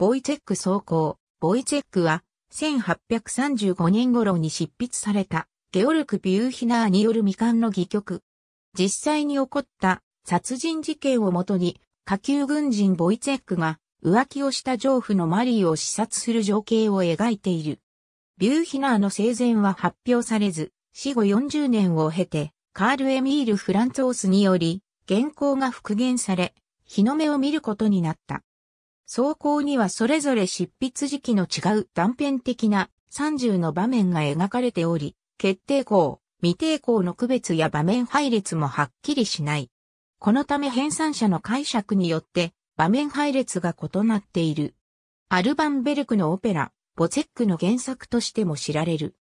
ボイチェック走行。ボイチェックは、1835年頃に執筆された、ゲオルク・ビューヒナーによる未完の戯曲。実際に起こった殺人事件をもとに、下級軍人ボイチェックが浮気をした丈夫のマリーを視察する情景を描いている。ビューヒナーの生前は発表されず、死後40年を経て、カール・エミール・フランツォースにより、原稿が復元され、日の目を見ることになった。草稿にはそれぞれ執筆時期の違う断片的な30の場面が描かれており、決定校、未定校の区別や場面配列もはっきりしない。このため編纂者の解釈によって場面配列が異なっている。アルバンベルクのオペラ、ボチェックの原作としても知られる。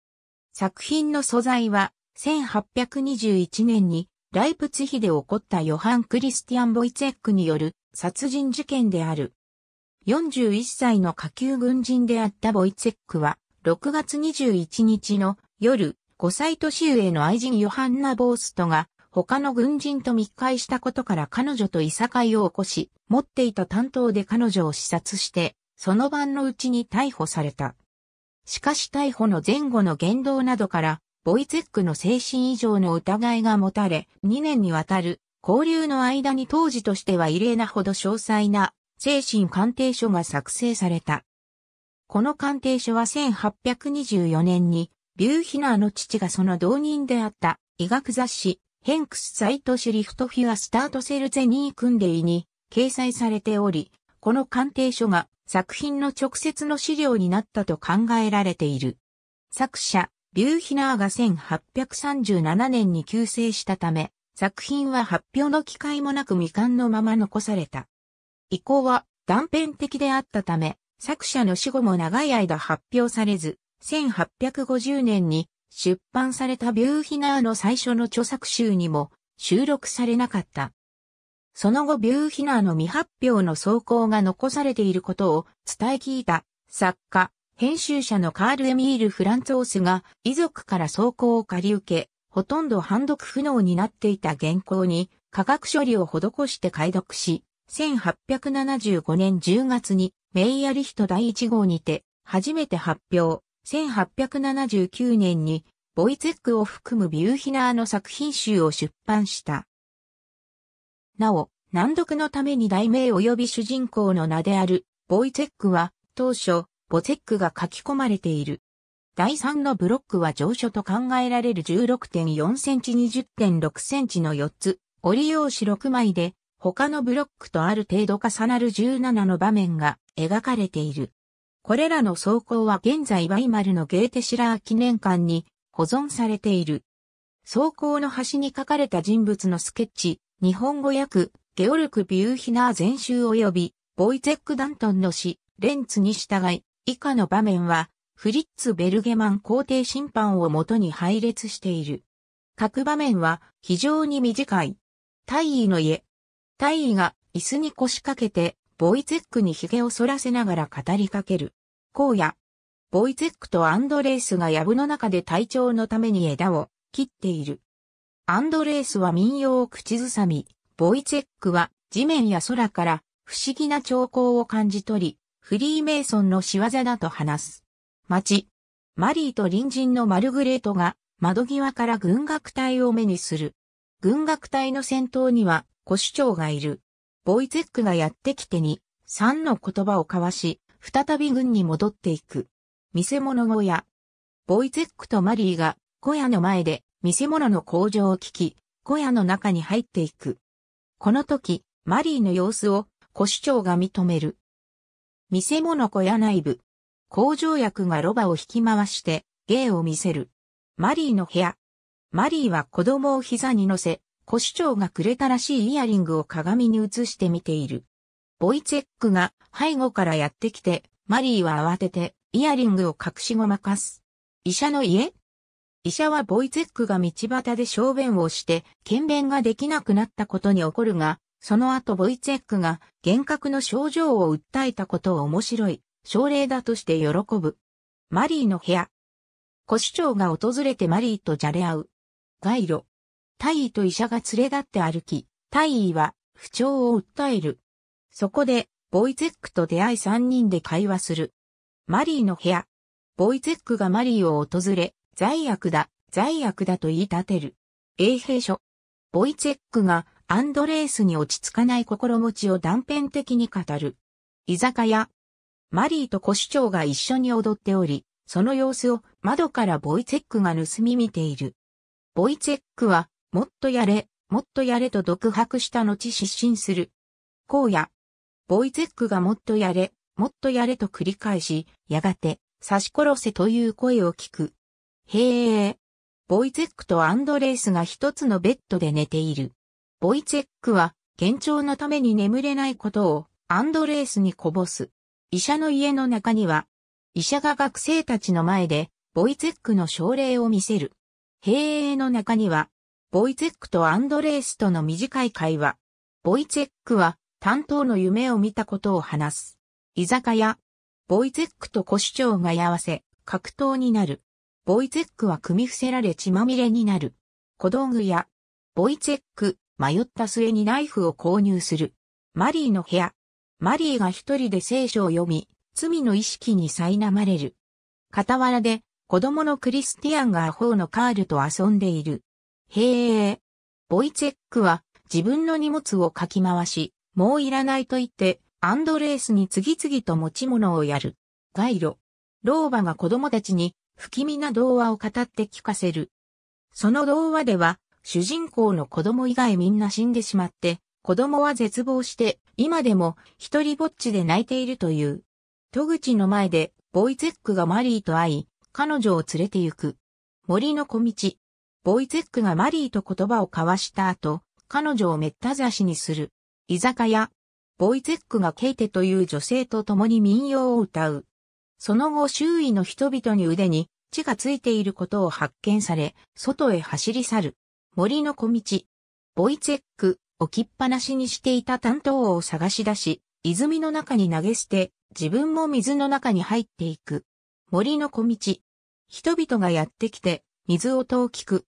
作品の素材は1821年にライプツヒで起こったヨハン・クリスティアン・ボイツェックによる殺人事件である。41歳の下級軍人であったボイツェックは、6月21日の夜、5歳年上の愛人ヨハンナ・ボーストが、他の軍人と密会したことから彼女といさかいを起こし、持っていた担当で彼女を視察して、その晩のうちに逮捕された。しかし逮捕の前後の言動などから、ボイツェックの精神異常の疑いが持たれ、2年にわたる交流の間に当時としては異例なほど詳細な精神鑑定書が作成された。この鑑定書は1824年に、ビューヒナーの父がその同人であった医学雑誌、ヘンクス・サイト・シリフト・フィア・スタート・セル・ゼニー・クンデイに掲載されており、この鑑定書が作品の直接の資料になったと考えられている。作者、ビューヒナーが1837年に急逝したため、作品は発表の機会もなく未完のまま残された。以降は断片的であったため、作者の死後も長い間発表されず、1850年に出版されたビューヒナーの最初の著作集にも収録されなかった。その後ビューヒナーの未発表の走行が残されていることを伝え聞いた作家、編集者のカール・エミール・フランツオースが遺族から走行を借り受け、ほとんど判読不能になっていた原稿に科学処理を施して解読し、1875年10月にメイヤリヒト第1号にて初めて発表。1879年にボイツェックを含むビューヒナーの作品集を出版した。なお、難読のために題名及び主人公の名であるボイツェックは当初ボツェックが書き込まれている。第3のブロックは上書と考えられる16.4センチ20.6センチの4つ、折り用紙6枚で他のブロックとある程度重なる17の場面が描かれている。これらの走行は現在バイマルのゲーテシラー記念館に保存されている。走行の端に書かれた人物のスケッチ、日本語訳、ゲオルク・ビューヒナー全集及び、ボイゼック・ダントンの詩、レンツに従い、以下の場面は、フリッツ・ベルゲマン皇帝審判をもとに配列している。各場面は非常に短い。大尉の家、大尉が椅子に腰掛けて、ボイチェックに髭を反らせながら語りかける。荒野。ボイチェックとアンドレースが藪の中で体調のために枝を切っている。アンドレースは民謡を口ずさみ、ボイチェックは地面や空から不思議な兆候を感じ取り、フリーメイソンの仕業だと話す。町。マリーと隣人のマルグレートが窓際から軍楽隊を目にする。軍楽隊の先頭には古市長がいる。ボイゼックがやってきてに、三の言葉を交わし、再び軍に戻っていく。見せ物小屋。ボイゼックとマリーが小屋の前で見せ物の工場を聞き、小屋の中に入っていく。この時、マリーの様子を古市長が認める。見せ物小屋内部。工場役がロバを引き回して、芸を見せる。マリーの部屋。マリーは子供を膝に乗せ、古市長がくれたらしいイヤリングを鏡に映してみている。ボイツェックが背後からやってきて、マリーは慌ててイヤリングを隠しごまかす。医者の家医者はボイツェックが道端で小便をして、検便ができなくなったことに起こるが、その後ボイツェックが幻覚の症状を訴えたことを面白い、症例だとして喜ぶ。マリーの部屋。古市長が訪れてマリーとじゃれ合う。街路。大イと医者が連れ立って歩き、大イは不調を訴える。そこで、ボイゼックと出会い三人で会話する。マリーの部屋。ボイゼックがマリーを訪れ、罪悪だ、罪悪だと言い立てる。衛兵書。ボイゼックがアンドレースに落ち着かない心持ちを断片的に語る。居酒屋。マリーと子。市長が一緒に踊っており、その様子を窓からボイゼェックが盗み見ている。ボイゼェックはもっとやれ、もっとやれと独白した後失神する。荒野。ボイゼックがもっとやれ、もっとやれと繰り返し、やがて、刺し殺せという声を聞く。へえ。ボイゼックとアンドレースが一つのベッドで寝ている。ボイゼックは、幻聴のために眠れないことを、アンドレースにこぼす。医者の家の中には、医者が学生たちの前で、ボイゼックの症例を見せる。兵営の中には、ボイツェックとアンドレースとの短い会話。ボイツェックは担当の夢を見たことを話す。居酒屋。ボイツェックと小主張が居合わせ、格闘になる。ボイツェックは組み伏せられ血まみれになる。小道具屋。ボイツェック、迷った末にナイフを購入する。マリーの部屋。マリーが一人で聖書を読み、罪の意識に苛まれる。傍らで、子供のクリスティアンがアホーのカールと遊んでいる。へえ。ボイツェックは自分の荷物をかき回し、もういらないと言って、アンドレースに次々と持ち物をやる。街路。老婆が子供たちに不気味な童話を語って聞かせる。その童話では、主人公の子供以外みんな死んでしまって、子供は絶望して、今でも一人ぼっちで泣いているという。戸口の前で、ボイツェックがマリーと会い、彼女を連れて行く。森の小道、ボイツェックがマリーと言葉を交わした後、彼女をめった刺しにする。居酒屋。ボイツェックがケイテという女性と共に民謡を歌う。その後周囲の人々に腕に血がついていることを発見され、外へ走り去る。森の小道。ボイツェック、置きっぱなしにしていた担当を探し出し、泉の中に投げ捨て、自分も水の中に入っていく。森の小道。人々がやってきて、水音を聞く。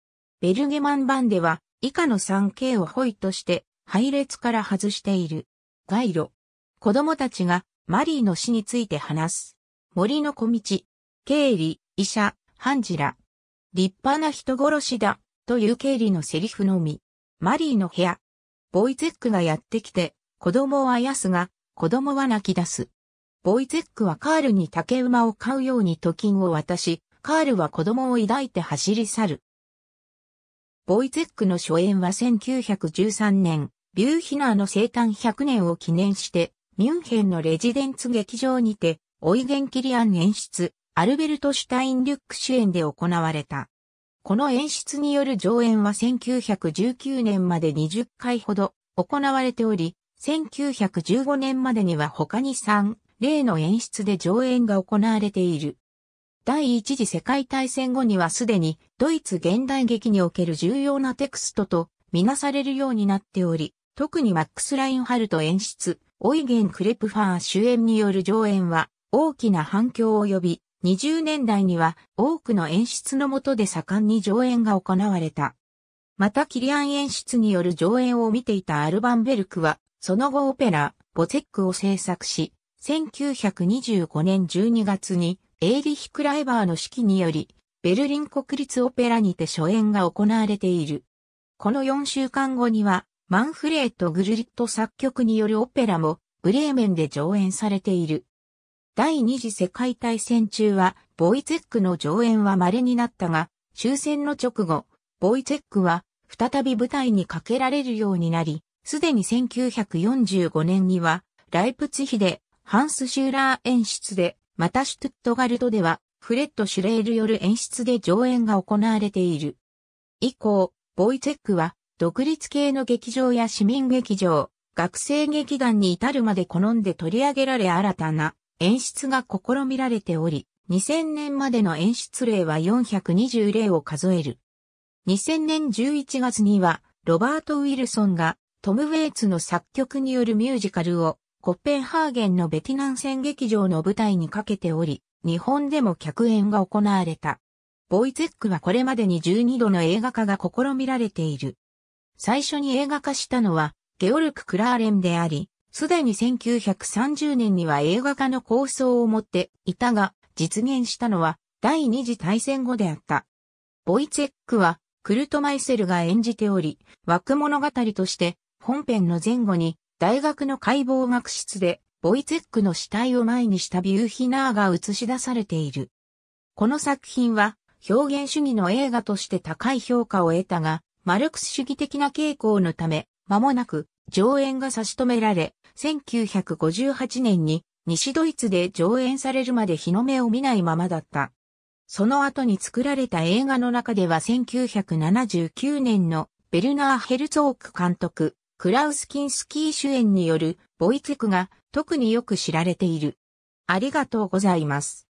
ベルゲマン版では以下の 3K をホイとして配列から外している。街路。子供たちがマリーの死について話す。森の小道。経理、医者、ハンジラ。立派な人殺しだ、という経理のセリフのみ。マリーの部屋。ボイゼックがやってきて、子供をあやすが、子供は泣き出す。ボイゼックはカールに竹馬を飼うように貯金を渡し、カールは子供を抱いて走り去る。ボイゼックの初演は1913年、ビューヒナーの生誕100年を記念して、ミュンヘンのレジデンツ劇場にて、オイゲン・キリアン演出、アルベルト・シュタインリュック主演で行われた。この演出による上演は1919年まで20回ほど行われており、1915年までには他に3例の演出で上演が行われている。第一次世界大戦後にはすでにドイツ現代劇における重要なテクストとみなされるようになっており、特にマックス・ラインハルト演出、オイゲン・クレプファー主演による上演は大きな反響を呼び、20年代には多くの演出の下で盛んに上演が行われた。またキリアン演出による上演を見ていたアルバンベルクは、その後オペラ、ボゼックを制作し、1925年12月にエーリヒ・クライバーの指揮により、ベルリン国立オペラにて初演が行われている。この4週間後には、マンフレート・グルリット作曲によるオペラも、ブレーメンで上演されている。第二次世界大戦中は、ボイツェックの上演は稀になったが、終戦の直後、ボイツェックは、再び舞台にかけられるようになり、すでに1945年には、ライプツヒで、ハンス・シューラー演出で、またシュトゥットガルトでは、フレッド・シュレールよる演出で上演が行われている。以降、ボイツェックは、独立系の劇場や市民劇場、学生劇団に至るまで好んで取り上げられ新たな演出が試みられており、2000年までの演出例は420例を数える。2000年11月には、ロバート・ウィルソンがトム・ウェイツの作曲によるミュージカルをコッペンハーゲンのベティナン戦劇場の舞台にかけており、日本でも客演が行われた。ボイツェックはこれまでに12度の映画化が試みられている。最初に映画化したのは、ゲオルク・クラーレンであり、すでに1930年には映画化の構想を持っていたが、実現したのは第二次大戦後であった。ボイツェックは、クルト・マイセルが演じており、枠物語として、本編の前後に大学の解剖学室で、ボイツェックの死体を前にしたビューヒナーが映し出されている。この作品は、表現主義の映画として高い評価を得たが、マルクス主義的な傾向のため、間もなく上演が差し止められ、1958年に西ドイツで上演されるまで日の目を見ないままだった。その後に作られた映画の中では1979年のベルナー・ヘルツォーク監督、クラウスキンスキー主演によるボイツェクが特によく知られている。ありがとうございます。